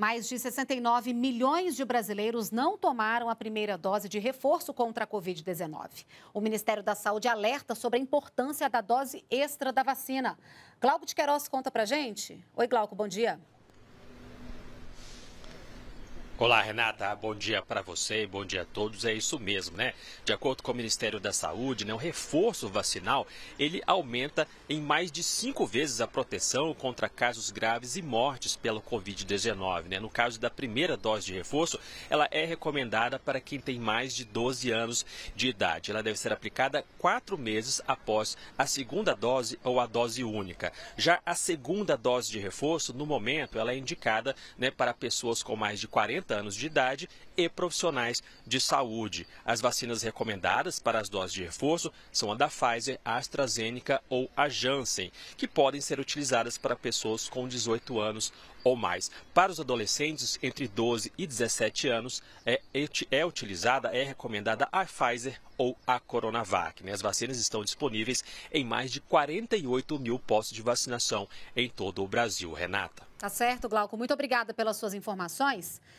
Mais de 69 milhões de brasileiros não tomaram a primeira dose de reforço contra a Covid-19. O Ministério da Saúde alerta sobre a importância da dose extra da vacina. Glauco de Queiroz conta pra gente. Oi, Glauco, bom dia. Olá, Renata. Bom dia para você e bom dia a todos. É isso mesmo, né? De acordo com o Ministério da Saúde, né, o reforço vacinal ele aumenta em mais de cinco vezes a proteção contra casos graves e mortes pelo Covid-19. Né? No caso da primeira dose de reforço, ela é recomendada para quem tem mais de 12 anos de idade. Ela deve ser aplicada quatro meses após a segunda dose ou a dose única. Já a segunda dose de reforço, no momento, ela é indicada né, para pessoas com mais de 40 60 anos de idade e profissionais de saúde. As vacinas recomendadas para as doses de reforço são a da Pfizer, a AstraZeneca ou a Janssen, que podem ser utilizadas para pessoas com 18 anos ou mais. Para os adolescentes entre 12 e 17 anos, é, é, é utilizada, é recomendada a Pfizer ou a Coronavac. Né? As vacinas estão disponíveis em mais de 48 mil postos de vacinação em todo o Brasil. Renata. Tá certo, Glauco. Muito obrigada pelas suas informações.